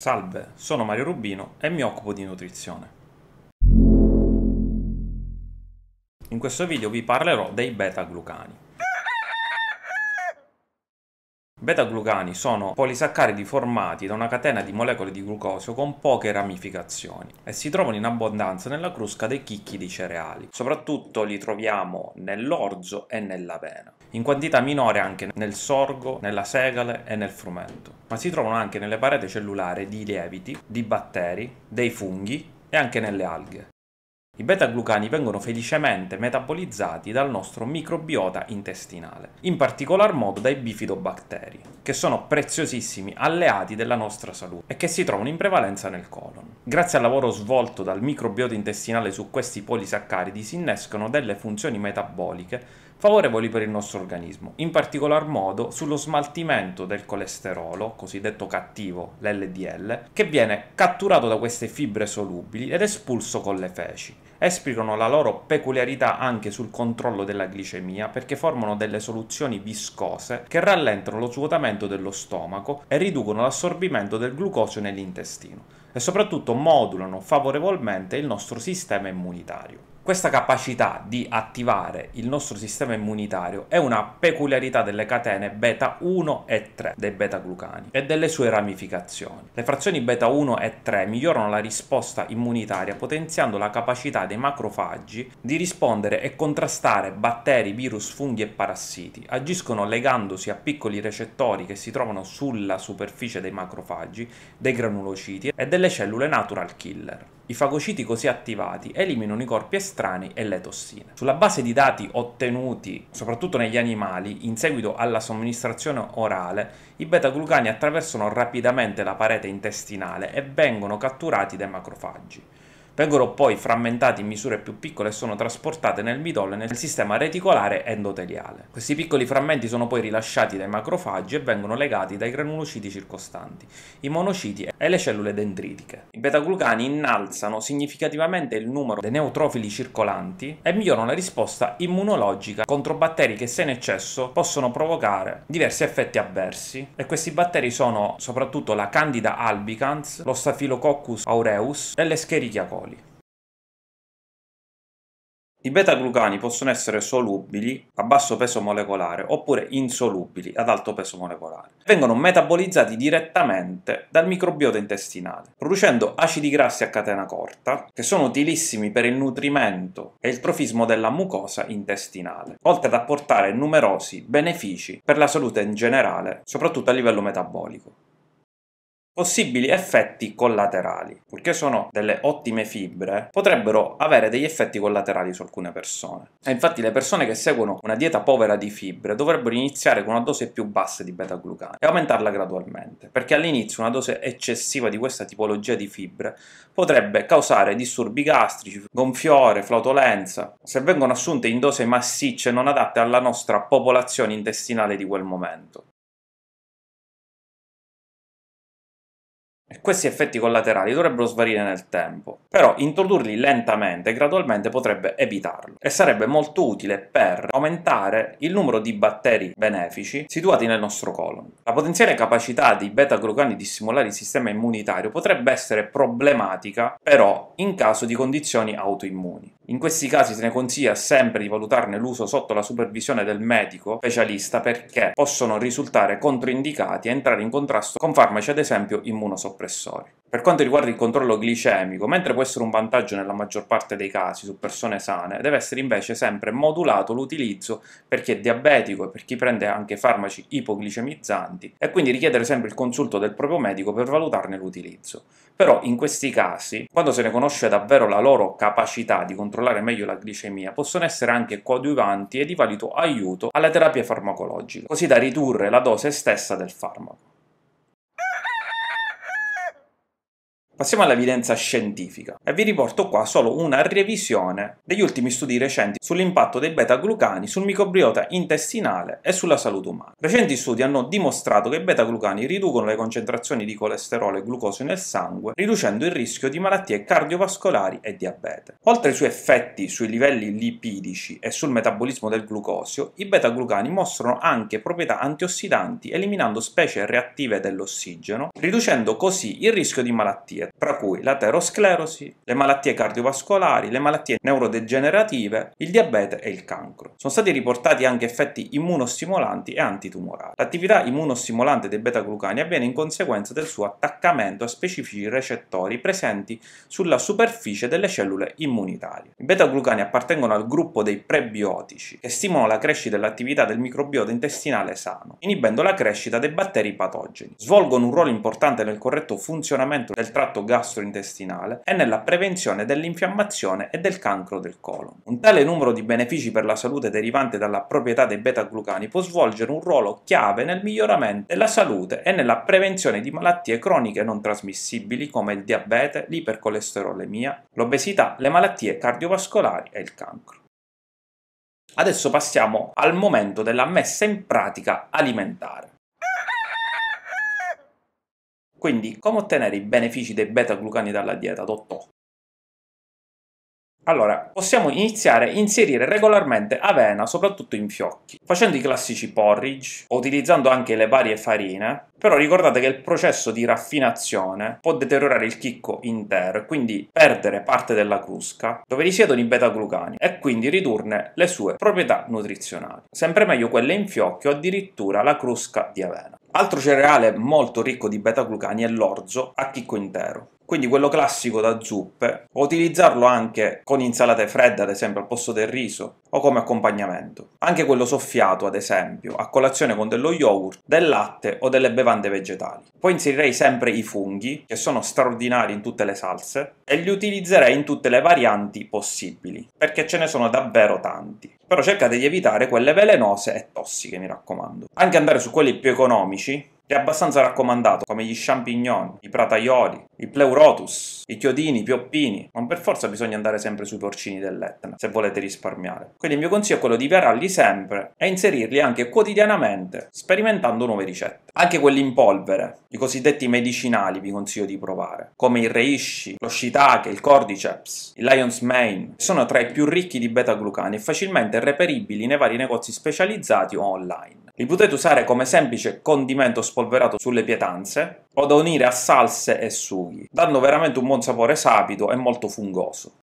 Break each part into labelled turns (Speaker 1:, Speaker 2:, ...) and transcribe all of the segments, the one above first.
Speaker 1: Salve, sono Mario Rubino e mi occupo di nutrizione. In questo video vi parlerò dei beta-glucani. Beta-glucani sono polisaccaridi formati da una catena di molecole di glucosio con poche ramificazioni e si trovano in abbondanza nella crusca dei chicchi di cereali. Soprattutto li troviamo nell'orzo e nell'avena, in quantità minore anche nel sorgo, nella segale e nel frumento, ma si trovano anche nelle pareti cellulari di lieviti, di batteri, dei funghi e anche nelle alghe. I beta-glucani vengono felicemente metabolizzati dal nostro microbiota intestinale, in particolar modo dai bifidobatteri, che sono preziosissimi alleati della nostra salute e che si trovano in prevalenza nel colon. Grazie al lavoro svolto dal microbiota intestinale su questi polisaccaridi si innescono delle funzioni metaboliche favorevoli per il nostro organismo, in particolar modo sullo smaltimento del colesterolo, cosiddetto cattivo, l'LDL, che viene catturato da queste fibre solubili ed espulso con le feci esprimono la loro peculiarità anche sul controllo della glicemia perché formano delle soluzioni viscose che rallentano lo svuotamento dello stomaco e riducono l'assorbimento del glucosio nell'intestino e soprattutto modulano favorevolmente il nostro sistema immunitario. Questa capacità di attivare il nostro sistema immunitario è una peculiarità delle catene beta 1 e 3 dei beta-glucani e delle sue ramificazioni. Le frazioni beta 1 e 3 migliorano la risposta immunitaria potenziando la capacità dei macrofagi di rispondere e contrastare batteri, virus, funghi e parassiti. Agiscono legandosi a piccoli recettori che si trovano sulla superficie dei macrofagi, dei granulociti e delle cellule natural killer. I fagociti così attivati eliminano i corpi estranei e le tossine. Sulla base di dati ottenuti, soprattutto negli animali, in seguito alla somministrazione orale, i beta-glucani attraversano rapidamente la parete intestinale e vengono catturati dai macrofaggi vengono poi frammentati in misure più piccole e sono trasportate nel midollo e nel sistema reticolare endoteliale. Questi piccoli frammenti sono poi rilasciati dai macrofagi e vengono legati dai granulociti circostanti, i monociti e le cellule dendritiche. I betaglucani innalzano significativamente il numero dei neutrofili circolanti e migliorano la risposta immunologica contro batteri che se in eccesso possono provocare diversi effetti avversi e questi batteri sono soprattutto la Candida albicans, lo Staphylococcus aureus e l'Escherichia coli. I beta-glucani possono essere solubili a basso peso molecolare oppure insolubili ad alto peso molecolare. Vengono metabolizzati direttamente dal microbiota intestinale, producendo acidi grassi a catena corta che sono utilissimi per il nutrimento e il trofismo della mucosa intestinale, oltre ad apportare numerosi benefici per la salute in generale, soprattutto a livello metabolico. Possibili effetti collaterali. Purché sono delle ottime fibre, potrebbero avere degli effetti collaterali su alcune persone. E infatti le persone che seguono una dieta povera di fibre dovrebbero iniziare con una dose più bassa di beta-glucane e aumentarla gradualmente, perché all'inizio una dose eccessiva di questa tipologia di fibre potrebbe causare disturbi gastrici, gonfiore, flautolenza, se vengono assunte in dose massicce non adatte alla nostra popolazione intestinale di quel momento. Questi effetti collaterali dovrebbero svarire nel tempo, però introdurli lentamente e gradualmente potrebbe evitarlo e sarebbe molto utile per aumentare il numero di batteri benefici situati nel nostro colon. La potenziale capacità dei beta-glucani di stimolare il sistema immunitario potrebbe essere problematica però in caso di condizioni autoimmuni. In questi casi se ne consiglia sempre di valutarne l'uso sotto la supervisione del medico specialista perché possono risultare controindicati e entrare in contrasto con farmaci ad esempio immunosoppressi immunosoppressori. Per quanto riguarda il controllo glicemico, mentre può essere un vantaggio nella maggior parte dei casi su persone sane, deve essere invece sempre modulato l'utilizzo per chi è diabetico e per chi prende anche farmaci ipoglicemizzanti e quindi richiedere sempre il consulto del proprio medico per valutarne l'utilizzo. Però in questi casi, quando se ne conosce davvero la loro capacità di controllare meglio la glicemia, possono essere anche coadiuvanti e di valido aiuto alla terapia farmacologica, così da ridurre la dose stessa del farmaco. Passiamo all'evidenza scientifica e vi riporto qua solo una revisione degli ultimi studi recenti sull'impatto dei beta-glucani sul microbiota intestinale e sulla salute umana. Recenti studi hanno dimostrato che i beta-glucani riducono le concentrazioni di colesterolo e glucosio nel sangue, riducendo il rischio di malattie cardiovascolari e diabete. Oltre ai suoi effetti sui livelli lipidici e sul metabolismo del glucosio, i beta-glucani mostrano anche proprietà antiossidanti eliminando specie reattive dell'ossigeno, riducendo così il rischio di malattie tra cui l'aterosclerosi, le malattie cardiovascolari, le malattie neurodegenerative, il diabete e il cancro. Sono stati riportati anche effetti immunostimolanti e antitumorali. L'attività immunostimolante dei beta-glucani avviene in conseguenza del suo attaccamento a specifici recettori presenti sulla superficie delle cellule immunitarie. I beta-glucani appartengono al gruppo dei prebiotici, che stimolano la crescita e l'attività del microbiota intestinale sano, inibendo la crescita dei batteri patogeni. Svolgono un ruolo importante nel corretto funzionamento del tratto trattato gastrointestinale e nella prevenzione dell'infiammazione e del cancro del colon. Un tale numero di benefici per la salute derivante dalla proprietà dei beta-glucani può svolgere un ruolo chiave nel miglioramento della salute e nella prevenzione di malattie croniche non trasmissibili come il diabete, l'ipercolesterolemia, l'obesità, le malattie cardiovascolari e il cancro. Adesso passiamo al momento della messa in pratica alimentare. Quindi, come ottenere i benefici dei beta-glucani dalla dieta, dottor? Allora, possiamo iniziare a inserire regolarmente avena, soprattutto in fiocchi, facendo i classici porridge, utilizzando anche le varie farine, però ricordate che il processo di raffinazione può deteriorare il chicco intero e quindi perdere parte della crusca dove risiedono i beta-glucani e quindi ridurne le sue proprietà nutrizionali. Sempre meglio quelle in fiocchi o addirittura la crusca di avena. Altro cereale molto ricco di beta-glucani è l'orzo a chicco intero quindi quello classico da zuppe, o utilizzarlo anche con insalate fredde, ad esempio al posto del riso, o come accompagnamento. Anche quello soffiato, ad esempio, a colazione con dello yogurt, del latte o delle bevande vegetali. Poi inserirei sempre i funghi, che sono straordinari in tutte le salse, e li utilizzerei in tutte le varianti possibili, perché ce ne sono davvero tanti. Però cercate di evitare quelle velenose e tossiche, mi raccomando. Anche andare su quelli più economici, è abbastanza raccomandato, come gli champignon, i prataioli, i pleurotus, i chiodini, i pioppini. Non per forza bisogna andare sempre sui porcini dell'Etna, se volete risparmiare. Quindi il mio consiglio è quello di variarli sempre e inserirli anche quotidianamente, sperimentando nuove ricette. Anche quelli in polvere, i cosiddetti medicinali, vi consiglio di provare, come il reishi, lo shiitake, il cordyceps, il lion's mane. Sono tra i più ricchi di beta-glucani e facilmente reperibili nei vari negozi specializzati o online. Li potete usare come semplice condimento spolverato sulle pietanze o da unire a salse e sughi. Danno veramente un buon sapore sapido e molto fungoso.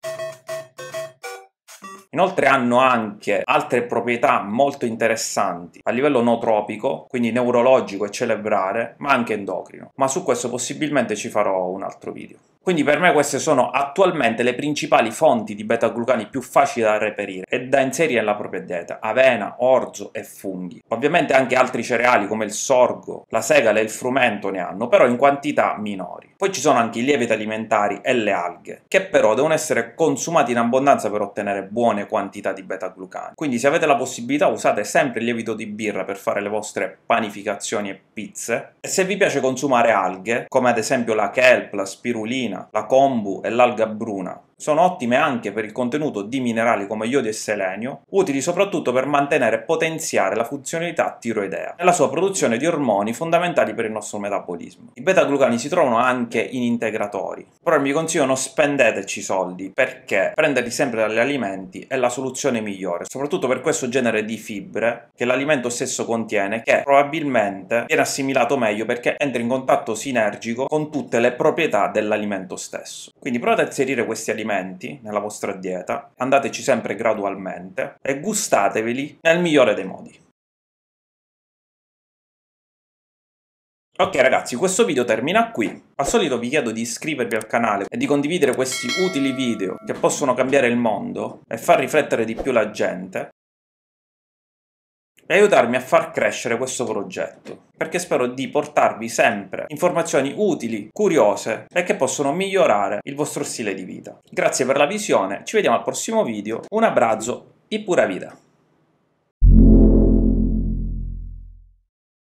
Speaker 1: Inoltre hanno anche altre proprietà molto interessanti a livello nootropico, quindi neurologico e cerebrale, ma anche endocrino. Ma su questo possibilmente ci farò un altro video. Quindi per me queste sono attualmente le principali fonti di beta-glucani più facili da reperire e da inserire nella propria dieta, avena, orzo e funghi. Ovviamente anche altri cereali come il sorgo, la segale e il frumento ne hanno, però in quantità minori. Poi ci sono anche i lieviti alimentari e le alghe, che però devono essere consumati in abbondanza per ottenere buone quantità di beta-glucani. Quindi se avete la possibilità usate sempre il lievito di birra per fare le vostre panificazioni e pizze. E se vi piace consumare alghe, come ad esempio la kelp, la spirulina, la kombu e l'alga bruna, sono ottime anche per il contenuto di minerali come iodio e selenio, utili soprattutto per mantenere e potenziare la funzionalità tiroidea e la sua produzione di ormoni fondamentali per il nostro metabolismo. I beta-glucani si trovano anche in integratori, però vi consiglio non spendeteci soldi perché prenderli sempre dagli alimenti è la soluzione migliore, soprattutto per questo genere di fibre che l'alimento stesso contiene, che probabilmente viene assimilato meglio perché entra in contatto sinergico con tutte le proprietà dell'alimento stesso. Quindi provate a inserire questi alimenti alimenti nella vostra dieta, andateci sempre gradualmente e gustateveli nel migliore dei modi. Ok ragazzi, questo video termina qui. Al solito vi chiedo di iscrivervi al canale e di condividere questi utili video che possono cambiare il mondo e far riflettere di più la gente e aiutarmi a far crescere questo progetto, perché spero di portarvi sempre informazioni utili, curiose e che possono migliorare il vostro stile di vita. Grazie per la visione, ci vediamo al prossimo video, un abbraccio e pura vita!